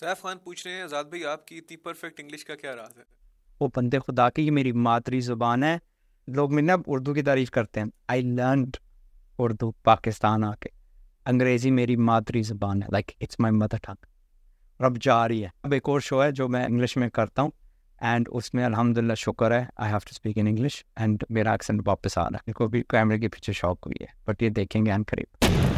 सैफ खान पूछ रहे हैं आज़ाद भाई आपकी इतनी परफेक्ट इंग्लिश का क्या राज है वो बंदे खुदा की ये मेरी मातरी ज़ुबान है लोग मैंने अब उर्दू की तारीफ करते हैं आई लर्न उर्दू पाकिस्तान आके अंग्रेज़ी मेरी मातरी ज़ुबान है like it's my mother tongue रब अब जा रही है अब एक और शो है जो मैं इंग्लिश में करता हूँ एंड उसमें अलहमदिल्ला शुक्र है I have to speak in English and मेरा एक्सेंट वापस आ रहा है मेरे को भी कैमरे के पीछे शौक हुई है बट ये देखेंगे हम करीब